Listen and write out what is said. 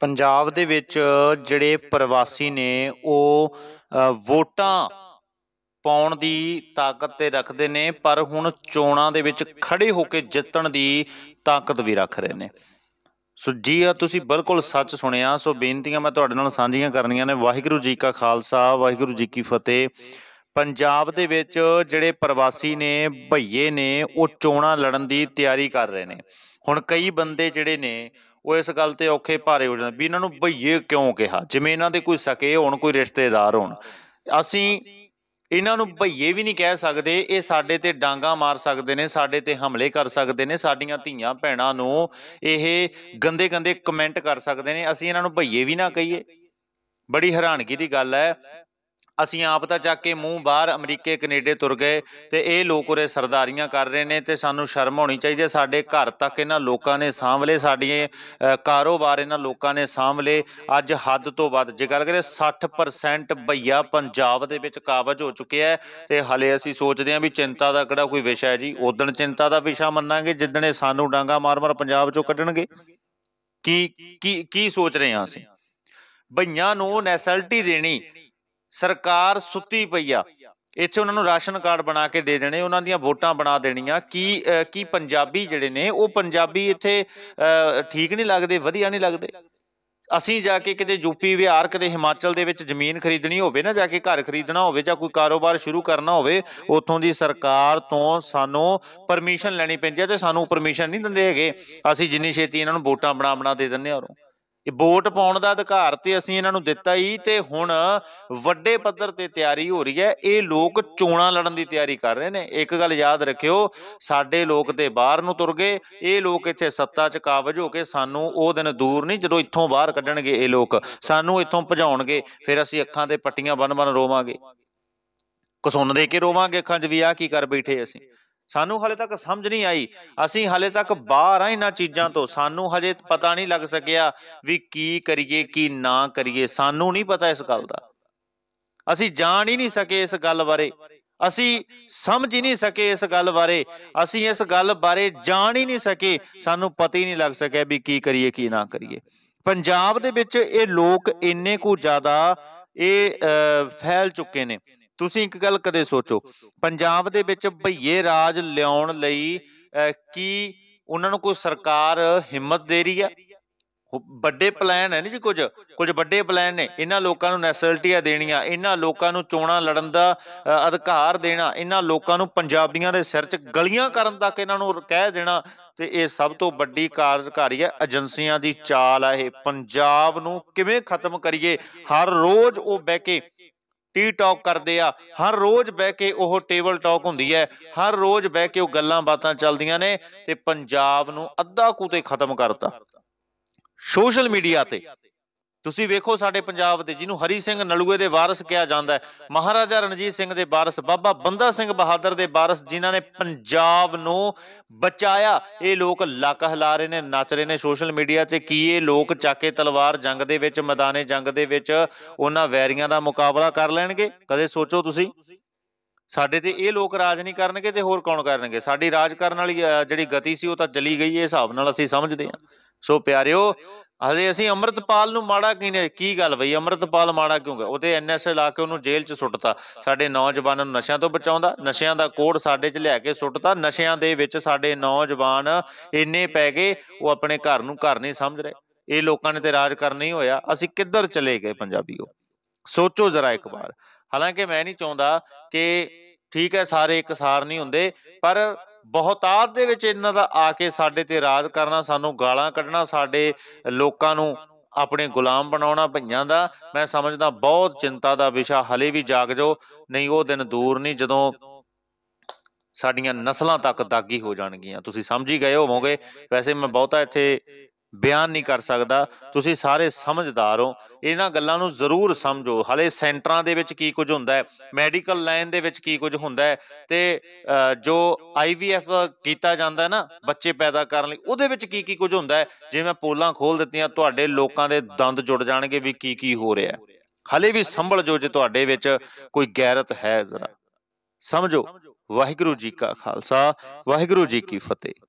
ਪੰਜਾਬ ਦੇ ਵਿੱਚ ਜਿਹੜੇ ਪ੍ਰਵਾਸੀ ਨੇ ਉਹ ਵੋਟਾਂ ਪਾਉਣ ਦੀ ਤਾਕਤ ਤੇ ਰੱਖਦੇ ਨੇ ਪਰ ਹੁਣ ਚੋਣਾਂ ਦੇ ਵਿੱਚ ਖੜੇ ਹੋ ਕੇ ਜਿੱਤਣ ਦੀ ਤਾਕਤ ਵੀ ਰੱਖ ਰਹੇ ਨੇ ਸੋ ਜੀ ਆ ਤੁਸੀਂ ਬਿਲਕੁਲ ਸੱਚ ਸੁਣਿਆ ਸੋ ਬੇਨਤੀਆਂ ਮੈਂ ਤੁਹਾਡੇ ਨਾਲ ਸਾਂਝੀਆਂ ਕਰਨੀਆਂ ਨੇ ਵਾਹਿਗੁਰੂ ਜੀ ਕਾ ਖਾਲਸਾ ਵਾਹਿਗੁਰੂ ਜੀ ਕੀ ਫਤਿਹ ਪੰਜਾਬ ਦੇ ਵਿੱਚ ਜਿਹੜੇ ਪ੍ਰਵਾਸੀ ਨੇ ਭਈਏ ਨੇ ਉਹ ਚੋਣਾਂ ਲੜਨ ਦੀ ਤਿਆਰੀ ਕਰ ਰਹੇ ਨੇ ਹੁਣ ਕਈ ਬੰਦੇ ਜਿਹੜੇ ਨੇ ਉਹ ਇਸ ਗੱਲ ਤੇ ਔਖੇ ਭਾਰੇ ਹੋ ਜਾਂਦੇ ਵੀ ਇਹਨਾਂ ਨੂੰ ਭਈਏ ਕਿਉਂ ਕਿਹਾ ਜਿਵੇਂ ਇਹਨਾਂ ਦੇ ਕੋਈ ਸਕੇ ਹੋਣ ਕੋਈ ਰਿਸ਼ਤੇਦਾਰ ਹੋਣ ਅਸੀਂ ਇਹਨਾਂ ਨੂੰ ਭਈਏ ਵੀ ਨਹੀਂ ਕਹਿ ਸਕਦੇ ਇਹ ਸਾਡੇ ਤੇ ਡਾਂਗਾ ਮਾਰ ਸਕਦੇ ਨੇ ਸਾਡੇ ਤੇ ਹਮਲੇ ਕਰ ਸਕਦੇ ਨੇ ਸਾਡੀਆਂ ਧੀਆਂ ਭੈਣਾਂ ਨੂੰ ਇਹ ਗੰਦੇ ਗੰਦੇ ਕਮੈਂਟ ਕਰ ਸਕਦੇ ਨੇ ਅਸੀਂ ਇਹਨਾਂ ਨੂੰ ਭਈਏ ਵੀ ਨਾ ਕਹੀਏ ਬੜੀ ਹੈਰਾਨਗੀ ਦੀ ਗੱਲ ਹੈ ਅਸੀਂ ਆਪ ਤਾਂ ਚੱਕ ਕੇ ਮੂੰਹ ਬਾਹਰ ਅਮਰੀਕੇ ਕੈਨੇਡਾ ਤੁਰ ਗਏ ਤੇ ਇਹ ਲੋਕ ਉਰੇ ਸਰਦਾਰੀਆਂ ਕਰ ਰਹੇ ਨੇ ਤੇ ਸਾਨੂੰ ਸ਼ਰਮ ਹੋਣੀ ਚਾਹੀਦੀ ਹੈ ਸਾਡੇ ਘਰ ਤੱਕ ਇਹਨਾਂ ਲੋਕਾਂ ਨੇ ਸਾਂਭਲੇ ਸਾਡੀਆਂ ਕਾਰੋਬਾਰ ਇਹਨਾਂ ਲੋਕਾਂ ਨੇ ਸਾਂਭਲੇ ਅੱਜ ਹੱਦ ਤੋਂ ਵੱਧ ਜੇ ਗੱਲ ਕਰੇ 60% ਭਈਆ ਪੰਜਾਬ ਦੇ ਵਿੱਚ ਕਾਬਜ ਹੋ ਚੁੱਕਿਆ ਹੈ ਤੇ ਹਲੇ ਅਸੀਂ ਸੋਚਦੇ ਹਾਂ ਵੀ ਚਿੰਤਾ ਦਾ ਕਿਹੜਾ ਕੋਈ ਵਿਸ਼ਾ ਹੈ ਜੀ ਉਦੋਂ ਚਿੰਤਾ ਦਾ ਵਿਸ਼ਾ ਮੰਨਾਂਗੇ ਜਿੱਦਣੇ ਸਾਨੂੰ ਡਾਂਗਾ ਮਾਰ-ਮਾਰ ਪੰਜਾਬ ਚੋਂ ਕੱਢਣਗੇ ਕੀ ਕੀ ਕੀ ਸੋਚ ਰਹੇ ਹਾਂ ਅਸੀਂ ਭਈਆਂ ਨੂੰ ਨੈਸਲਟੀ ਦੇਣੀ ਸਰਕਾਰ ਸੁੱਤੀ ਪਈ ਆ ਇੱਥੇ ਉਹਨਾਂ ਨੂੰ ਰਾਸ਼ਨ ਕਾਰਡ ਬਣਾ ਕੇ ਦੇ ਦੇਣੇ ਉਹਨਾਂ ਦੀਆਂ ਵੋਟਾਂ ਬਣਾ ਦੇਣੀਆਂ ਕੀ ਕੀ ਪੰਜਾਬੀ ਜਿਹੜੇ ਨੇ ਉਹ ਪੰਜਾਬੀ ਇੱਥੇ ਠੀਕ ਨਹੀਂ ਲੱਗਦੇ ਵਧੀਆ ਨਹੀਂ ਲੱਗਦੇ ਅਸੀਂ ਜਾ ਕੇ ਕਿਤੇ ਯੂਪੀ ਵਿਹਾਰ ਕਿਤੇ ਹਿਮਾਚਲ ਦੇ ਵਿੱਚ ਜ਼ਮੀਨ ਖਰੀਦਣੀ ਹੋਵੇ ਨਾ ਜਾ ਕੇ ਘਰ ਖਰੀਦਣਾ ਹੋਵੇ ਜਾਂ ਕੋਈ ਕਾਰੋਬਾਰ ਸ਼ੁਰੂ ਕਰਨਾ ਹੋਵੇ ਉੱਥੋਂ ਦੀ ਸਰਕਾਰ ਤੋਂ ਸਾਨੂੰ ਪਰਮਿਸ਼ਨ ਲੈਣੀ ਪੈਂਦੀ ਹੈ ਤੇ ਸਾਨੂੰ ਪਰਮਿਸ਼ਨ ਨਹੀਂ ਦਿੰਦੇ ਹੈਗੇ ਅਸੀਂ ਜਿੰਨੀ ਛੇਤੀ ਇਹਨਾਂ ਨੂੰ ਵੋਟਾਂ ਬਣਾ ਬਣਾ ਦੇ ਦਿੰਨੇ ਹਾਂ ਔਰੋਂ ਇਹ ਵੋਟ ਪਾਉਣ ਦਾ ਅਧਿਕਾਰ ਤੇ ਅਸੀਂ ਇਹਨਾਂ ਨੂੰ ਦਿੱਤਾ ਹੀ ਤੇ ਹੁਣ ਵੱਡੇ ਪੱਧਰ ਤੇ ਤਿਆਰੀ ਹੋ ਰਹੀ ਹੈ ਇਹ ਲੋਕ ਚੋਣਾਂ ਲੜਨ ਦੀ ਤਿਆਰੀ ਕਰ ਰਹੇ ਨੇ ਇੱਕ ਗੱਲ ਯਾਦ ਰੱਖਿਓ ਸਾਡੇ ਲੋਕ ਤੇ ਬਾਹਰ ਨੂੰ ਤੁਰ ਗਏ ਇਹ ਲੋਕ ਇੱਥੇ ਸੱਤਾ 'ਚ ਕਾਬਜ ਹੋ ਕੇ ਸਾਨੂੰ ਉਹ ਦਿਨ ਦੂਰ ਨਹੀਂ ਜਦੋਂ ਇੱਥੋਂ ਬਾਹਰ ਕੱਢਣਗੇ ਇਹ ਲੋਕ ਸਾਨੂੰ ਇੱਥੋਂ ਭਜਾਉਣਗੇ ਫਿਰ ਅਸੀਂ ਅੱਖਾਂ ਤੇ ਪੱਟੀਆਂ ਬੰਨ-ਬੰਨ ਰੋਵਾਂਗੇ ਕੁਸੁੰਨ ਦੇ ਕੇ ਰੋਵਾਂਗੇ ਅੱਖਾਂ 'ਚ ਵੀ ਆ ਕੀ ਕਰ ਬੈਠੇ ਅਸੀਂ ਸਾਨੂੰ ਹਾਲੇ ਤੱਕ ਸਮਝ ਨਹੀਂ ਆਈ ਅਸੀਂ ਹਾਲੇ ਤੱਕ ਬਾਹਰ ਆ ਇਹਨਾਂ ਚੀਜ਼ਾਂ ਤੋਂ ਸਾਨੂੰ ਹਜੇ ਪਤਾ ਨਹੀਂ ਲੱਗ ਸਕਿਆ ਵੀ ਕੀ ਕਰੀਏ ਕੀ ਨਾ ਕਰੀਏ ਸਾਨੂੰ ਨਹੀਂ ਪਤਾ ਇਸ ਗੱਲ ਦਾ ਅਸੀਂ ਜਾਣ ਹੀ ਨਹੀਂ ਸਕੇ ਇਸ ਗੱਲ ਬਾਰੇ ਅਸੀਂ ਸਮਝ ਹੀ ਨਹੀਂ ਸਕੇ ਇਸ ਗੱਲ ਬਾਰੇ ਅਸੀਂ ਇਸ ਗੱਲ ਬਾਰੇ ਜਾਣ ਹੀ ਨਹੀਂ ਸਕੇ ਸਾਨੂੰ ਪਤਾ ਹੀ ਨਹੀਂ ਲੱਗ ਸਕਿਆ ਵੀ ਕੀ ਕਰੀਏ ਕੀ ਨਾ ਕਰੀਏ ਪੰਜਾਬ ਦੇ ਵਿੱਚ ਇਹ ਲੋਕ ਇੰਨੇ ਕੁ ਜ਼ਿਆਦਾ ਇਹ ਫੈਲ ਚੁੱਕੇ ਨੇ ਤੁਸੀਂ ਇੱਕ ਗੱਲ ਕਦੇ ਸੋਚੋ ਪੰਜਾਬ ਦੇ ਵਿੱਚ ਭਈਏ ਰਾਜ ਲਿਆਉਣ ਲਈ ਕੀ ਉਹਨਾਂ ਨੂੰ ਕੋਈ ਸਰਕਾਰ ਹਿੰਮਤ ਦੇ ਰਹੀ ਆ ਵੱਡੇ ਪਲਾਨ ਹੈ ਨਹੀਂ ਜੀ ਕੁਝ ਕੁਝ ਵੱਡੇ ਪਲਾਨ ਨੇ ਇਹਨਾਂ ਲੋਕਾਂ ਨੂੰ ਨੈਸ਼ਨੈਲਿਟੀਆਂ ਦੇਣੀਆਂ ਇਹਨਾਂ ਲੋਕਾਂ ਨੂੰ ਚੋਣਾਂ ਲੜਨ ਦਾ ਅਧਿਕਾਰ ਦੇਣਾ ਇਹਨਾਂ ਲੋਕਾਂ ਨੂੰ ਪੰਜਾਬੀਆਂ ਦੇ ਸਿਰ 'ਚ ਗਲੀਆਂ ਕਰਨ ਤੱਕ ਇਹਨਾਂ ਨੂੰ ਕਹਿ ਦੇਣਾ ਤੇ ਇਹ ਸਭ ਤੋਂ ਵੱਡੀ ਕਾਰਜਕਾਰੀ ਹੈ ਏਜੰਸੀਆਂ ਦੀ ਚਾਲ ਆ ਇਹ ਪੰਜਾਬ ਨੂੰ ਕਿਵੇਂ ਖਤਮ ਕਰੀਏ ਹਰ ਰੋਜ਼ ਉਹ ਬਹਿ ਕੇ ਟੀ ਟਾਕ ਕਰਦੇ ਆ ਹਰ ਰੋਜ਼ ਬਹਿ ਕੇ ਉਹ ਟੇਬਲ ਟਾਕ ਹੁੰਦੀ ਹੈ ਹਰ ਰੋਜ਼ ਬਹਿ ਕੇ ਉਹ ਗੱਲਾਂ ਬਾਤਾਂ ਚੱਲਦੀਆਂ ਨੇ ਤੇ ਪੰਜਾਬ ਨੂੰ ਅੱਧਾ ਕੁ ਤੇ ਖਤਮ ਕਰਤਾ ਸੋਸ਼ਲ ਮੀਡੀਆ ਤੇ ਤੁਸੀਂ ਵੇਖੋ ਸਾਡੇ ਪੰਜਾਬ ਦੇ ਜਿਹਨੂੰ ਹਰੀ ਸਿੰਘ ਨਲੂਏ ਦੇ ਵਾਰਿਸ ਕਿਹਾ ਜਾਂਦਾ ਹੈ ਮਹਾਰਾਜਾ ਰਣਜੀਤ ਸਿੰਘ ਦੇ ਵਾਰਿਸ ਬਾਬਾ ਬੰਦਾ ਸਿੰਘ ਬਹਾਦਰ ਦੇ ਵਾਰਿਸ ਜਿਨ੍ਹਾਂ ਨੇ ਪੰਜਾਬ ਨੂੰ ਬਚਾਇਆ ਇਹ ਲੋਕ ਲੱਕ ਹਿਲਾ ਰਹੇ ਨੇ ਨੱਚ ਰਹੇ ਨੇ ਸੋਸ਼ਲ ਮੀਡੀਆ ਤੇ ਕੀ ਇਹ ਲੋਕ ਚਾਕੇ ਤਲਵਾਰ ਜੰਗ ਦੇ ਵਿੱਚ ਮੈਦਾਨੇ ਜੰਗ ਦੇ ਵਿੱਚ ਉਹਨਾਂ ਵੈਰੀਆਂ ਦਾ ਮੁਕਾਬਲਾ ਕਰ ਲੈਣਗੇ ਕਦੇ ਸੋਚੋ ਤੁਸੀਂ ਸਾਡੇ ਤੇ ਇਹ ਲੋਕ ਰਾਜ ਨਹੀਂ ਕਰਨਗੇ ਤੇ ਹੋਰ ਕੌਣ ਕਰਨਗੇ ਸਾਡੀ ਰਾਜ ਕਰਨ ਵਾਲੀ ਜਿਹੜੀ ਗਤੀ ਸੀ ਉਹ ਤਾਂ ਜਲੀ ਗਈ ਇਹ ਹਿਸਾਬ ਨਾਲ ਅਸੀਂ ਸਮਝਦੇ ਹਾਂ ਸੋ ਪਿਆਰਿਓ ਹਜੇ ਅਸੀਂ ਅਮਰਤਪਾਲ ਨੂੰ ਮਾੜਾ ਕਿਨੇ ਕੀ ਗੱਲ ਬਈ ਅਮਰਤਪਾਲ ਮਾੜਾ ਕਿਉਂ ਗਿਆ ਉਹ ਤੇ ਐਨਐਸਏ ਲਾ ਕੇ ਉਹਨੂੰ ਜੇਲ੍ਹ 'ਚ ਸੁੱਟਤਾ ਸਾਡੇ ਨੌਜਵਾਨਾਂ ਨੂੰ ਨਸ਼ਿਆਂ ਤੋਂ ਬਚਾਉਂਦਾ ਨਸ਼ਿਆਂ ਦਾ ਕੋਡ ਸਾਡੇ 'ਚ ਲਿਆ ਕੇ ਸੁੱਟਤਾ ਨਸ਼ਿਆਂ ਦੇ ਵਿੱਚ ਸਾਡੇ ਨੌਜਵਾਨ ਇੰਨੇ ਪੈ ਗਏ ਉਹ ਆਪਣੇ ਘਰ ਨੂੰ ਘਰ ਨਹੀਂ ਸਮਝ ਰਹੇ ਇਹ ਲੋਕਾਂ ਨੇ ਤੇ ਰਾਜ ਕਰਨ ਨਹੀਂ ਹੋਇਆ ਅਸੀਂ ਕਿੱਧਰ ਚਲੇ ਗਏ ਪੰਜਾਬੀਓ ਸੋਚੋ ਜ਼ਰਾ ਇੱਕ ਵਾਰ ਹਾਲਾਂਕਿ ਮੈਂ ਨਹੀਂ ਚਾਹੁੰਦਾ ਕਿ ਠੀਕ ਹੈ ਸਾਰੇ ਇੱਕਸਾਰ ਨਹੀਂ ਹੁੰਦੇ ਪਰ ਬਹੁਤਾਤ ਦੇ ਵਿੱਚ ਇਹਨਾਂ ਦਾ ਆ ਕੇ ਸਾਡੇ ਤੇ ਰਾਜ ਕਰਨਾ ਸਾਨੂੰ ਗਾਲਾਂ ਕੱਢਣਾ ਸਾਡੇ ਲੋਕਾਂ ਨੂੰ ਆਪਣੇ ਗੁਲਾਮ ਬਣਾਉਣਾ ਭਈਆਂ ਦਾ ਮੈਂ ਸਮਝਦਾ ਬਹੁਤ ਚਿੰਤਾ ਦਾ ਵਿਸ਼ਾ ਹਲੇ ਵੀ ਜਾਗ ਜੋ ਨਹੀਂ ਉਹ ਦਿਨ ਦੂਰ ਨਹੀਂ ਜਦੋਂ ਸਾਡੀਆਂ ਨਸਲਾਂ ਤੱਕ ਦਾਗੀ ਹੋ ਜਾਣਗੀਆਂ ਤੁਸੀਂ ਸਮਝ ਹੀ ਗਏ ਹੋਵੋਗੇ ਵੈਸੇ ਮੈਂ ਬਹੁਤਾ ਇੱਥੇ ਬਿਆਨ ਨਹੀਂ ਕਰ ਸਕਦਾ ਤੁਸੀਂ ਸਾਰੇ ਸਮਝਦਾਰ ਹੋ ਇਹਨਾਂ ਗੱਲਾਂ ਨੂੰ ਜ਼ਰੂਰ ਸਮਝੋ ਹਲੇ ਸੈਂਟਰਾਂ ਦੇ ਵਿੱਚ ਕੀ ਕੁਝ ਹੁੰਦਾ ਹੈ ਮੈਡੀਕਲ ਲਾਈਨ ਦੇ ਵਿੱਚ ਕੀ ਕੁਝ ਹੁੰਦਾ ਹੈ ਤੇ ਜੋ ਆਈਵੀਐਫ ਕੀਤਾ ਜਾਂਦਾ ਹੈ ਨਾ ਬੱਚੇ ਪੈਦਾ ਕਰਨ ਲਈ ਉਹਦੇ ਵਿੱਚ ਕੀ ਕੀ ਕੁਝ ਹੁੰਦਾ ਹੈ ਜਿਵੇਂ ਪੋਲਾਂ ਖੋਲ ਦਿੱਤੀਆਂ ਤੁਹਾਡੇ ਲੋਕਾਂ ਦੇ ਦੰਦ ਜੁੜ ਜਾਣਗੇ ਵੀ ਕੀ ਕੀ ਹੋ ਰਿਹਾ ਹੈ ਹਲੇ ਵੀ ਸੰਭਲ ਜੋ ਜੇ ਤੁਹਾਡੇ ਵਿੱਚ ਕੋਈ ਗੈਰਤ ਹੈ ਜ਼ਰਾ ਸਮਝੋ ਵਾਹਿਗੁਰੂ ਜੀ ਕਾ ਖਾਲਸਾ ਵਾਹਿਗੁਰੂ ਜੀ ਕੀ ਫਤਿਹ